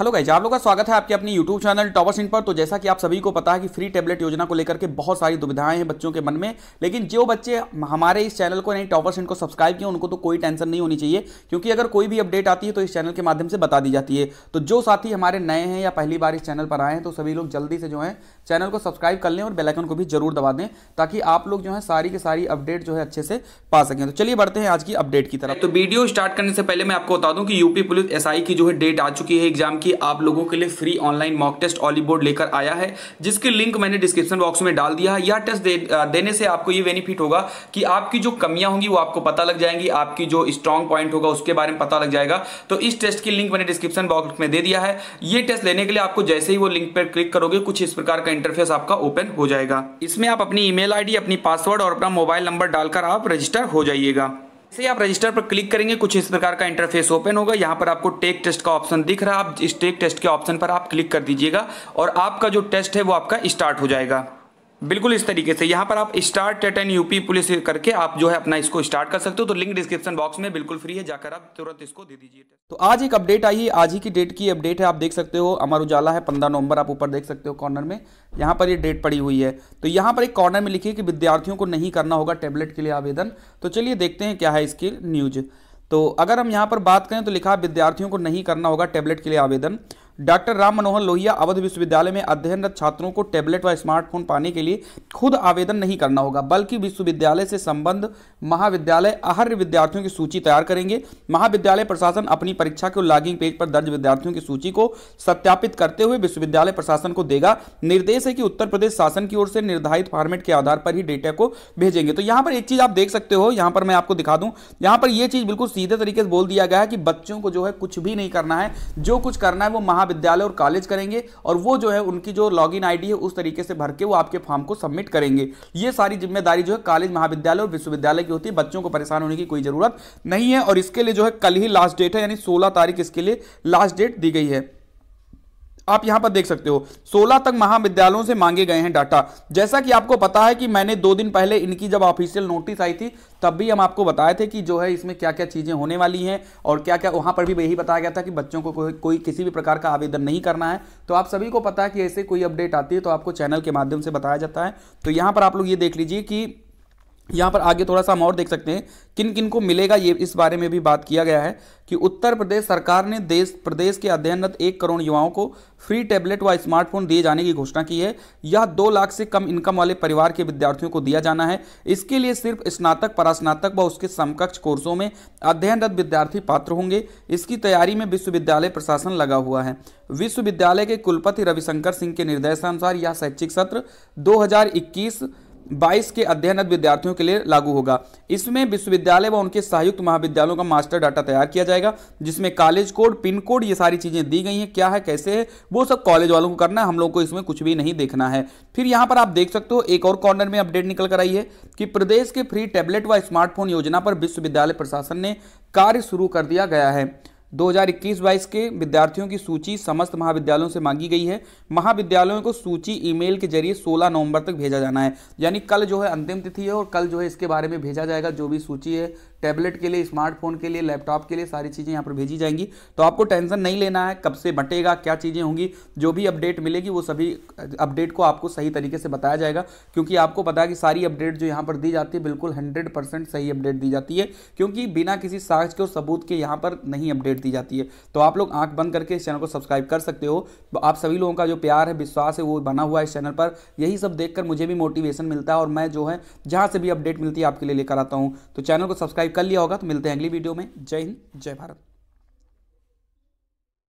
hello guys आप लोग का स्वागत है आपके अपनी यूट्यूब चैनल टॉपर सिंह पर तो जैसा कि आप सभी को पता है कि फ्री टैबलेट योजना को लेकर के बहुत सारी दुविधाएं हैं बच्चों के मन में लेकिन जो बच्चे हमारे इस चैनल को यानी टॉपर सिंह को सब्सक्राइब किए उनको तो कोई टेंशन नहीं होनी चाहिए क्योंकि अगर कोई भी अपडेट आती है तो इस चैनल के माध्यम से बता दी जाती है तो जो साथी हमारे नए हैं या पहली बार इस चैनल पर आए हैं तो सभी लोग जल्दी से जो है चैनल को सब्सक्राइब कर लें और बेलाइकन को भी जरूर दबा दें ताकि आप लोग जो है सारी के सारी अपडेट जो है अच्छे से पा सकें तो चलिए बढ़ते हैं आज की अपडेट की तरफ तो वीडियो स्टार्ट करने से पहले मैं आपको बता दूँ कि यूपी पुलिस एस की जो है डेट आ चुकी है एग्जाम की कि आप लोगों के लिए free online mock test Oliveboard लेकर आया है जिसके लिंक मैंने डिस्क्रिप्शन बॉक्स में डाल दिया है यह टेस्ट दे, देने से आपको ये बेनिफिट होगा कि आपकी जो कमियां होंगी वो आपको पता लग जाएंगी आपकी जो स्ट्रॉन्ग पॉइंट होगा उसके बारे में पता लग जाएगा तो इस टेस्ट की लिंक मैंने डिस्क्रिप्शन बॉक्स में दे दिया है ये टेस्ट लेने के लिए आपको जैसे ही वो लिंक पर क्लिक करोगे कुछ इस प्रकार का इंटरफेस आपका ओपन हो जाएगा इसमें आप अपनी ई आईडी अपनी पासवर्ड और अपना मोबाइल नंबर डालकर आप रजिस्टर हो जाइएगा जैसे आप रजिस्टर पर क्लिक करेंगे कुछ इस प्रकार का इंटरफेस ओपन होगा यहाँ पर आपको टेक टेस्ट का ऑप्शन दिख रहा है आप इस टेक टेस्ट के ऑप्शन पर आप क्लिक कर दीजिएगा और आपका जो टेस्ट है वो आपका स्टार्ट हो जाएगा बिल्कुल इस तरीके से यहाँ पर आप start TET and UP police करके आप जो है अपना इसको स्टार्ट कर सकते हो तो लिंक डिस्क्रिप्शन बॉक्स में बिल्कुल फ्री है जाकर आप तुरंत इसको दे दीजिए तो आज एक अपडेट आई है आज ही की डेट की अपडेट है आप देख सकते हो अमर उजाला है पंद्रह नवंबर आप ऊपर देख सकते हो कॉर्नर में यहाँ पर ये यह डेट पड़ी हुई है तो यहाँ पर एक कॉर्नर में लिखी है कि विद्यार्थियों को नहीं करना होगा टेबलेट के लिए आवेदन तो चलिए देखते हैं क्या है इसकी न्यूज तो अगर हम यहाँ पर बात करें तो लिखा विद्यार्थियों को नहीं करना होगा टेबलेट के लिए आवेदन डॉक्टर राम मनोहर लोहिया अवध विश्वविद्यालय में अध्ययनरत छात्रों को टैबलेट व स्मार्टफोन पाने के लिए खुद आवेदन नहीं करना होगा बल्कि विश्वविद्यालय से संबंध महाविद्यालय अहर विद्यार्थियों की सूची तैयार करेंगे महाविद्यालय प्रशासन अपनी परीक्षा के लॉगिंग पेज पर दर्ज विद्यार्थियों की सूची को सत्यापित करते हुए विश्वविद्यालय प्रशासन को देगा निर्देश है कि उत्तर प्रदेश शासन की ओर से निर्धारित फॉर्मेट के आधार पर ही डेटा को भेजेंगे तो यहाँ पर एक चीज आप देख सकते हो यहाँ पर मैं आपको दिखा दूँ यहाँ पर यह चीज बिल्कुल सीधे तरीके से बोल दिया गया है कि बच्चों को जो है कुछ भी नहीं करना है जो कुछ करना है वो महा महाविद्यालय और कॉलेज करेंगे और वो जो है उनकी जो लॉगिन आईडी है उस तरीके से भर के वो आपके फॉर्म को सबमिट करेंगे ये सारी जिम्मेदारी जो है कॉलेज महाविद्यालय और विश्वविद्यालय की होती है बच्चों को परेशान होने की कोई जरूरत नहीं है और इसके लिए जो है कल ही लास्ट डेट है यानी सोलह तारीख इसके लिए लास्ट डेट दी गई है आप यहां पर देख सकते हो 16 तक महाविद्यालयों से मांगे गए हैं डाटा जैसा कि आपको पता है कि मैंने दो दिन पहले इनकी जब ऑफिशियल नोटिस आई थी तब भी हम आपको बताए थे कि जो है इसमें क्या क्या चीज़ें होने वाली हैं और क्या क्या वहां पर भी यही बताया गया था कि बच्चों को कोई, कोई किसी भी प्रकार का आवेदन नहीं करना है तो आप सभी को पता है कि ऐसे कोई अपडेट आती है तो आपको चैनल के माध्यम से बताया जाता है तो यहां पर आप लोग ये देख लीजिए कि यहाँ पर आगे थोड़ा सा हम और देख सकते हैं किन किन को मिलेगा ये इस बारे में भी बात किया गया है कि उत्तर प्रदेश सरकार ने देश प्रदेश के अध्ययनरत एक करोड़ युवाओं को फ्री टैबलेट व स्मार्टफोन दिए जाने की घोषणा की है यह दो लाख से कम इनकम वाले परिवार के विद्यार्थियों को दिया जाना है इसके लिए सिर्फ स्नातक परास्नातक व उसके समकक्ष कोर्सों में अध्ययनरत विद्यार्थी पात्र होंगे इसकी तैयारी में विश्वविद्यालय प्रशासन लगा हुआ है विश्वविद्यालय के कुलपति रविशंकर सिंह के निर्देशानुसार यह शैक्षिक सत्र दो बाईस के अध्ययनरत विद्यार्थियों के लिए लागू होगा इसमें विश्वविद्यालय व उनके सहयुक्त महाविद्यालयों का मास्टर डाटा तैयार किया जाएगा जिसमें कॉलेज कोड पिन कोड ये सारी चीज़ें दी गई हैं क्या है कैसे है वो सब कॉलेज वालों को करना है हम लोग को इसमें कुछ भी नहीं देखना है फिर यहाँ पर आप देख सकते हो एक और कॉर्नर में अपडेट निकल कर आई है कि प्रदेश के फ्री टैबलेट व स्मार्टफोन योजना पर विश्वविद्यालय प्रशासन ने कार्य शुरू कर दिया गया है दो हजार के विद्यार्थियों की सूची समस्त महाविद्यालयों से मांगी गई है महाविद्यालयों को सूची ईमेल के जरिए 16 नवंबर तक भेजा जाना है यानी कल जो है अंतिम तिथि है और कल जो है इसके बारे में भेजा जाएगा जो भी सूची है टैबलेट के लिए स्मार्टफोन के लिए लैपटॉप के लिए सारी चीज़ें यहाँ पर भेजी जाएंगी तो आपको टेंशन नहीं लेना है कब से बटेगा क्या चीज़ें होंगी जो भी अपडेट मिलेगी वो सभी अपडेट को आपको सही तरीके से बताया जाएगा क्योंकि आपको पता है कि सारी अपडेट जो यहाँ पर दी जाती है बिल्कुल हंड्रेड सही अपडेट दी जाती है क्योंकि बिना किसी साक्ष के सबूत के यहाँ पर नहीं अपडेट दी जाती है तो आप लोग आँख बंद करके इस चैनल को सब्सक्राइब कर सकते हो आप सभी लोगों का जो प्यार है विश्वास है वो बना हुआ है इस चैनल पर यही सब देख मुझे भी मोटिवेशन मिलता है और मैं जो है जहाँ से भी अपडेट मिलती है आपके लिए लेकर आता हूँ तो चैनल को सब्सक्राइब सब्सक्राइब कर लिया होगा तो मिलते हैं अगली वीडियो में जय हिंद जय भारत